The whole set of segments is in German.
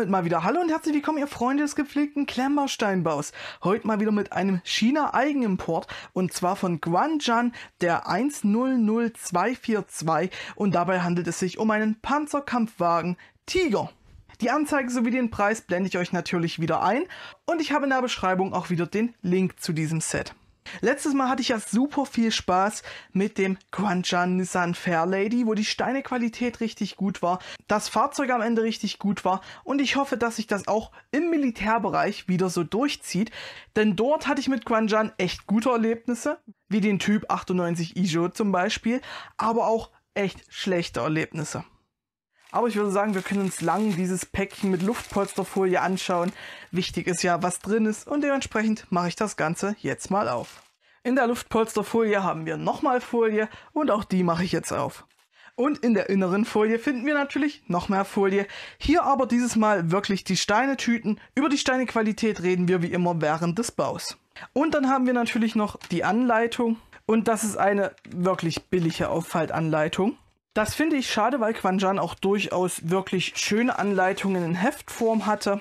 damit mal wieder Hallo und herzlich willkommen, ihr Freunde des gepflegten Klemmbausteinbaus. Heute mal wieder mit einem China-Eigenimport und zwar von Guanjan der 100242 und dabei handelt es sich um einen Panzerkampfwagen Tiger. Die Anzeige sowie den Preis blende ich euch natürlich wieder ein und ich habe in der Beschreibung auch wieder den Link zu diesem Set. Letztes Mal hatte ich ja super viel Spaß mit dem Guanjan Nissan Fairlady, wo die Steinequalität richtig gut war, das Fahrzeug am Ende richtig gut war und ich hoffe, dass sich das auch im Militärbereich wieder so durchzieht, denn dort hatte ich mit Guanjan echt gute Erlebnisse, wie den Typ 98 Ijo zum Beispiel, aber auch echt schlechte Erlebnisse. Aber ich würde sagen, wir können uns lang dieses Päckchen mit Luftpolsterfolie anschauen. Wichtig ist ja, was drin ist und dementsprechend mache ich das Ganze jetzt mal auf. In der Luftpolsterfolie haben wir nochmal Folie und auch die mache ich jetzt auf. Und in der inneren Folie finden wir natürlich noch mehr Folie. Hier aber dieses Mal wirklich die Steinetüten. Über die Steinequalität reden wir wie immer während des Baus. Und dann haben wir natürlich noch die Anleitung. Und das ist eine wirklich billige Auffaltanleitung. Das finde ich schade, weil Quanjan auch durchaus wirklich schöne Anleitungen in Heftform hatte.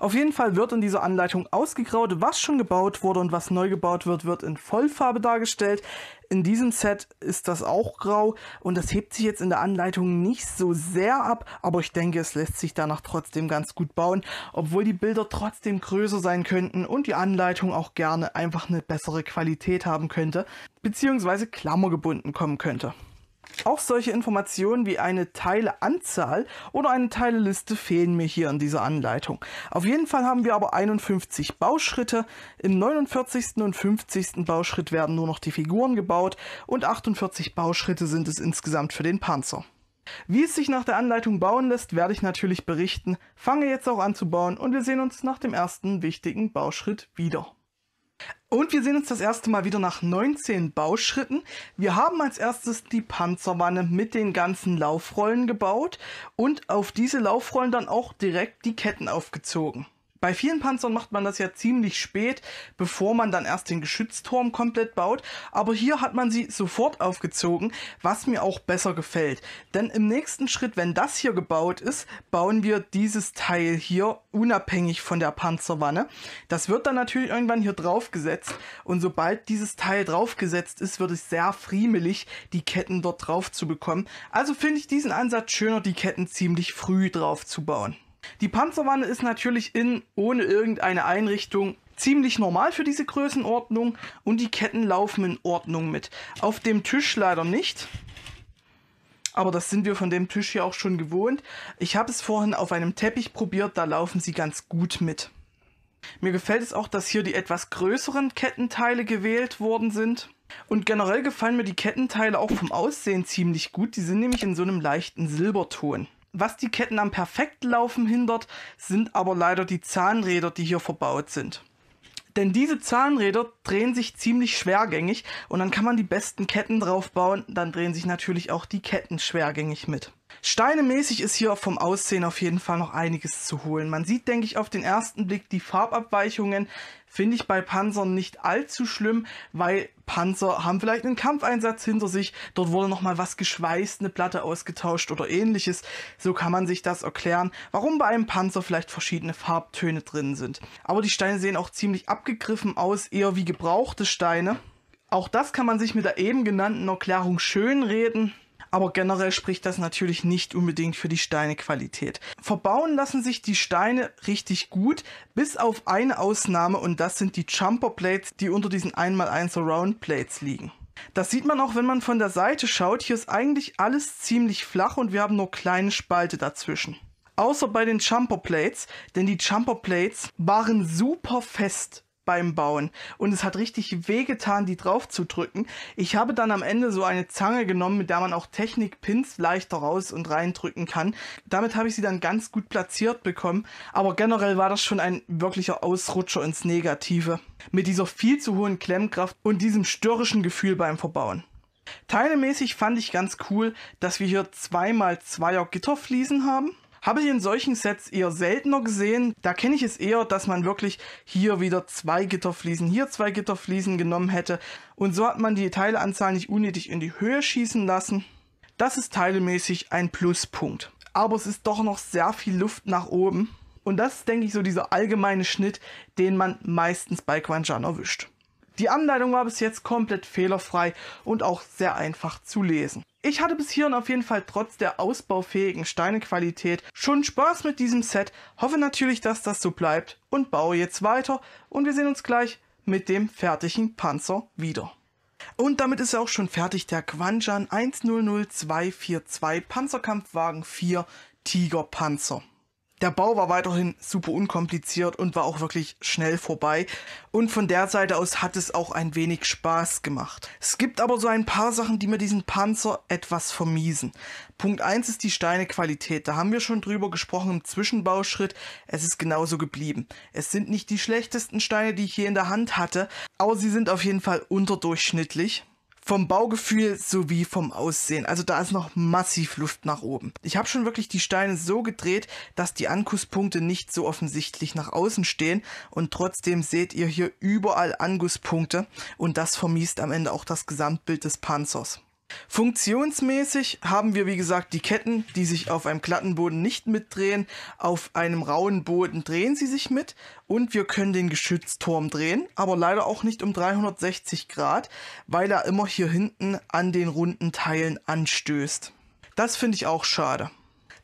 Auf jeden Fall wird in dieser Anleitung ausgegraut, was schon gebaut wurde und was neu gebaut wird, wird in Vollfarbe dargestellt. In diesem Set ist das auch grau und das hebt sich jetzt in der Anleitung nicht so sehr ab, aber ich denke, es lässt sich danach trotzdem ganz gut bauen, obwohl die Bilder trotzdem größer sein könnten und die Anleitung auch gerne einfach eine bessere Qualität haben könnte, beziehungsweise klammergebunden kommen könnte. Auch solche Informationen wie eine Teileanzahl oder eine Teileliste fehlen mir hier in dieser Anleitung. Auf jeden Fall haben wir aber 51 Bauschritte. Im 49. und 50. Bauschritt werden nur noch die Figuren gebaut und 48 Bauschritte sind es insgesamt für den Panzer. Wie es sich nach der Anleitung bauen lässt, werde ich natürlich berichten. Fange jetzt auch an zu bauen und wir sehen uns nach dem ersten wichtigen Bauschritt wieder. Und wir sehen uns das erste Mal wieder nach 19 Bauschritten. Wir haben als erstes die Panzerwanne mit den ganzen Laufrollen gebaut und auf diese Laufrollen dann auch direkt die Ketten aufgezogen. Bei vielen Panzern macht man das ja ziemlich spät, bevor man dann erst den Geschützturm komplett baut, aber hier hat man sie sofort aufgezogen, was mir auch besser gefällt. Denn im nächsten Schritt, wenn das hier gebaut ist, bauen wir dieses Teil hier unabhängig von der Panzerwanne. Das wird dann natürlich irgendwann hier draufgesetzt und sobald dieses Teil draufgesetzt ist, wird es sehr friemelig, die Ketten dort drauf zu bekommen. Also finde ich diesen Ansatz schöner, die Ketten ziemlich früh drauf zu bauen. Die Panzerwanne ist natürlich innen ohne irgendeine Einrichtung ziemlich normal für diese Größenordnung und die Ketten laufen in Ordnung mit. Auf dem Tisch leider nicht. Aber das sind wir von dem Tisch hier auch schon gewohnt. Ich habe es vorhin auf einem Teppich probiert, da laufen sie ganz gut mit. Mir gefällt es auch, dass hier die etwas größeren Kettenteile gewählt worden sind. Und generell gefallen mir die Kettenteile auch vom Aussehen ziemlich gut. Die sind nämlich in so einem leichten Silberton. Was die Ketten am perfekten Laufen hindert, sind aber leider die Zahnräder, die hier verbaut sind. Denn diese Zahnräder drehen sich ziemlich schwergängig und dann kann man die besten Ketten drauf bauen, dann drehen sich natürlich auch die Ketten schwergängig mit. Steinemäßig ist hier vom Aussehen auf jeden Fall noch einiges zu holen. Man sieht, denke ich, auf den ersten Blick die Farbabweichungen, finde ich bei Panzern nicht allzu schlimm, weil Panzer haben vielleicht einen Kampfeinsatz hinter sich, dort wurde nochmal was geschweißt, eine Platte ausgetauscht oder ähnliches. So kann man sich das erklären, warum bei einem Panzer vielleicht verschiedene Farbtöne drin sind. Aber die Steine sehen auch ziemlich abgegriffen aus, eher wie gebrauchte Steine. Auch das kann man sich mit der eben genannten Erklärung schönreden aber generell spricht das natürlich nicht unbedingt für die Steinequalität. Verbauen lassen sich die Steine richtig gut, bis auf eine Ausnahme und das sind die Jumper Plates, die unter diesen 1x1 Round Plates liegen. Das sieht man auch, wenn man von der Seite schaut. Hier ist eigentlich alles ziemlich flach und wir haben nur kleine Spalte dazwischen. Außer bei den Jumper Plates, denn die Jumper Plates waren super fest beim Bauen. Und es hat richtig wehgetan, die drauf zu drücken. Ich habe dann am Ende so eine Zange genommen, mit der man auch Technikpins leichter raus und reindrücken kann. Damit habe ich sie dann ganz gut platziert bekommen. Aber generell war das schon ein wirklicher Ausrutscher ins Negative. Mit dieser viel zu hohen Klemmkraft und diesem störrischen Gefühl beim Verbauen. Teilemäßig fand ich ganz cool, dass wir hier zweimal Zweier Gitterfliesen haben habe ich in solchen Sets eher seltener gesehen. Da kenne ich es eher, dass man wirklich hier wieder zwei Gitterfliesen, hier zwei Gitterfliesen genommen hätte. Und so hat man die Teileanzahl nicht unnötig in die Höhe schießen lassen. Das ist teilemäßig ein Pluspunkt. Aber es ist doch noch sehr viel Luft nach oben. Und das ist, denke ich, so dieser allgemeine Schnitt, den man meistens bei Quanjan erwischt. Die Anleitung war bis jetzt komplett fehlerfrei und auch sehr einfach zu lesen. Ich hatte bis hierhin auf jeden Fall trotz der ausbaufähigen Steinequalität schon Spaß mit diesem Set, hoffe natürlich, dass das so bleibt und baue jetzt weiter und wir sehen uns gleich mit dem fertigen Panzer wieder. Und damit ist er auch schon fertig, der Quanjan 100242 Panzerkampfwagen 4 Tigerpanzer. Der Bau war weiterhin super unkompliziert und war auch wirklich schnell vorbei. Und von der Seite aus hat es auch ein wenig Spaß gemacht. Es gibt aber so ein paar Sachen, die mir diesen Panzer etwas vermiesen. Punkt 1 ist die Steinequalität. Da haben wir schon drüber gesprochen im Zwischenbauschritt. Es ist genauso geblieben. Es sind nicht die schlechtesten Steine, die ich je in der Hand hatte, aber sie sind auf jeden Fall unterdurchschnittlich vom Baugefühl sowie vom Aussehen. Also da ist noch massiv Luft nach oben. Ich habe schon wirklich die Steine so gedreht, dass die Ankusspunkte nicht so offensichtlich nach außen stehen und trotzdem seht ihr hier überall Angusspunkte und das vermisst am Ende auch das Gesamtbild des Panzers. Funktionsmäßig haben wir, wie gesagt, die Ketten, die sich auf einem glatten Boden nicht mitdrehen. Auf einem rauen Boden drehen sie sich mit und wir können den Geschützturm drehen, aber leider auch nicht um 360 Grad, weil er immer hier hinten an den runden Teilen anstößt. Das finde ich auch schade.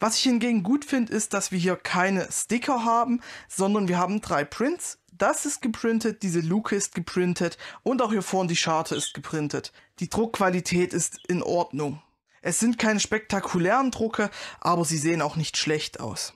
Was ich hingegen gut finde, ist, dass wir hier keine Sticker haben, sondern wir haben drei Prints. Das ist geprintet, diese Luke ist geprintet und auch hier vorne die Scharte ist geprintet. Die Druckqualität ist in Ordnung. Es sind keine spektakulären Drucke, aber sie sehen auch nicht schlecht aus.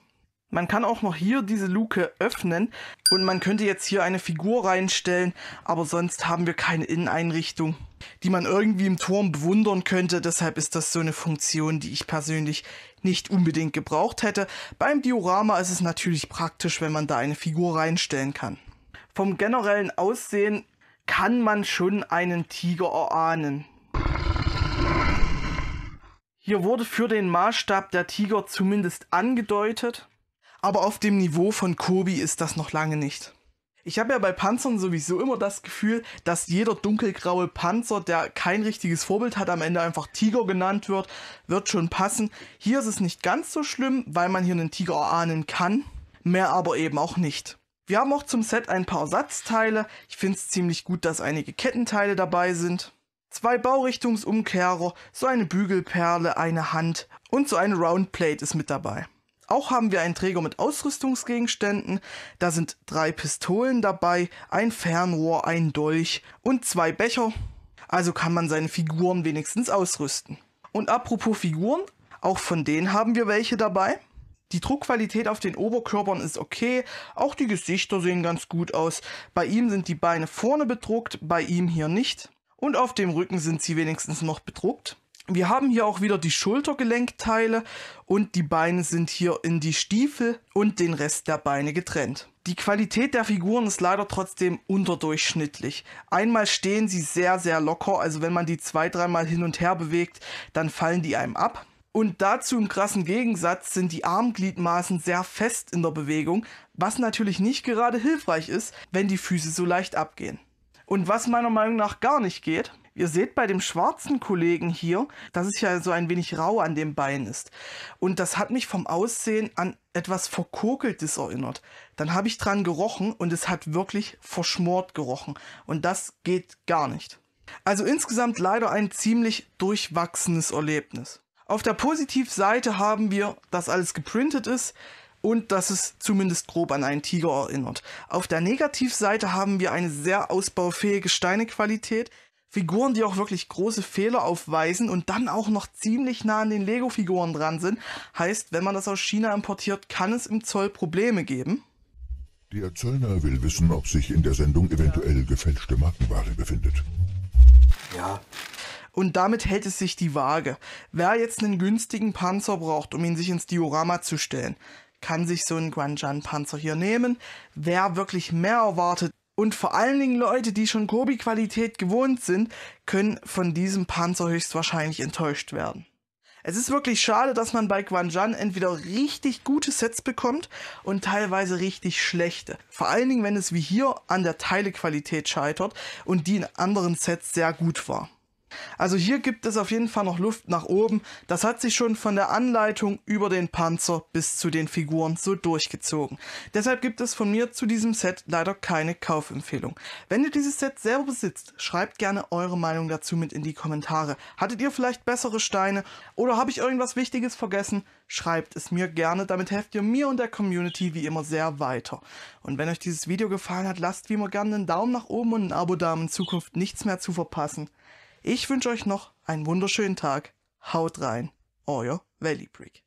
Man kann auch noch hier diese Luke öffnen und man könnte jetzt hier eine Figur reinstellen, aber sonst haben wir keine Inneneinrichtung die man irgendwie im Turm bewundern könnte. Deshalb ist das so eine Funktion, die ich persönlich nicht unbedingt gebraucht hätte. Beim Diorama ist es natürlich praktisch, wenn man da eine Figur reinstellen kann. Vom generellen Aussehen kann man schon einen Tiger erahnen. Hier wurde für den Maßstab der Tiger zumindest angedeutet, aber auf dem Niveau von Kobi ist das noch lange nicht. Ich habe ja bei Panzern sowieso immer das Gefühl, dass jeder dunkelgraue Panzer, der kein richtiges Vorbild hat, am Ende einfach Tiger genannt wird, wird schon passen. Hier ist es nicht ganz so schlimm, weil man hier einen Tiger erahnen kann, mehr aber eben auch nicht. Wir haben auch zum Set ein paar Ersatzteile. Ich finde es ziemlich gut, dass einige Kettenteile dabei sind. Zwei Baurichtungsumkehrer, so eine Bügelperle, eine Hand und so eine Roundplate ist mit dabei. Auch haben wir einen Träger mit Ausrüstungsgegenständen. Da sind drei Pistolen dabei, ein Fernrohr, ein Dolch und zwei Becher. Also kann man seine Figuren wenigstens ausrüsten. Und apropos Figuren, auch von denen haben wir welche dabei. Die Druckqualität auf den Oberkörpern ist okay, auch die Gesichter sehen ganz gut aus. Bei ihm sind die Beine vorne bedruckt, bei ihm hier nicht. Und auf dem Rücken sind sie wenigstens noch bedruckt. Wir haben hier auch wieder die Schultergelenkteile und die Beine sind hier in die Stiefel und den Rest der Beine getrennt. Die Qualität der Figuren ist leider trotzdem unterdurchschnittlich. Einmal stehen sie sehr, sehr locker, also wenn man die zwei, dreimal hin und her bewegt, dann fallen die einem ab. Und dazu im krassen Gegensatz sind die Armgliedmaßen sehr fest in der Bewegung, was natürlich nicht gerade hilfreich ist, wenn die Füße so leicht abgehen. Und was meiner Meinung nach gar nicht geht, Ihr seht bei dem schwarzen Kollegen hier, dass es ja so ein wenig rau an dem Bein ist. Und das hat mich vom Aussehen an etwas Verkokeltes erinnert. Dann habe ich dran gerochen und es hat wirklich verschmort gerochen. Und das geht gar nicht. Also insgesamt leider ein ziemlich durchwachsenes Erlebnis. Auf der Positivseite haben wir, dass alles geprintet ist und dass es zumindest grob an einen Tiger erinnert. Auf der Negativseite haben wir eine sehr ausbaufähige Steinequalität, Figuren, die auch wirklich große Fehler aufweisen und dann auch noch ziemlich nah an den Lego-Figuren dran sind. Heißt, wenn man das aus China importiert, kann es im Zoll Probleme geben. Der Zöllner will wissen, ob sich in der Sendung eventuell gefälschte Markenware befindet. Ja. Und damit hält es sich die Waage. Wer jetzt einen günstigen Panzer braucht, um ihn sich ins Diorama zu stellen, kann sich so einen Guanjan-Panzer hier nehmen. Wer wirklich mehr erwartet, und vor allen Dingen Leute, die schon kobi qualität gewohnt sind, können von diesem Panzer höchstwahrscheinlich enttäuscht werden. Es ist wirklich schade, dass man bei Guanjan entweder richtig gute Sets bekommt und teilweise richtig schlechte. Vor allen Dingen, wenn es wie hier an der Teilequalität scheitert und die in anderen Sets sehr gut war. Also hier gibt es auf jeden Fall noch Luft nach oben. Das hat sich schon von der Anleitung über den Panzer bis zu den Figuren so durchgezogen. Deshalb gibt es von mir zu diesem Set leider keine Kaufempfehlung. Wenn ihr dieses Set selber besitzt, schreibt gerne eure Meinung dazu mit in die Kommentare. Hattet ihr vielleicht bessere Steine oder habe ich irgendwas Wichtiges vergessen? Schreibt es mir gerne, damit helft ihr mir und der Community wie immer sehr weiter. Und wenn euch dieses Video gefallen hat, lasst wie immer gerne einen Daumen nach oben und ein Abo da, um in Zukunft nichts mehr zu verpassen. Ich wünsche euch noch einen wunderschönen Tag. Haut rein, euer Valley Brick.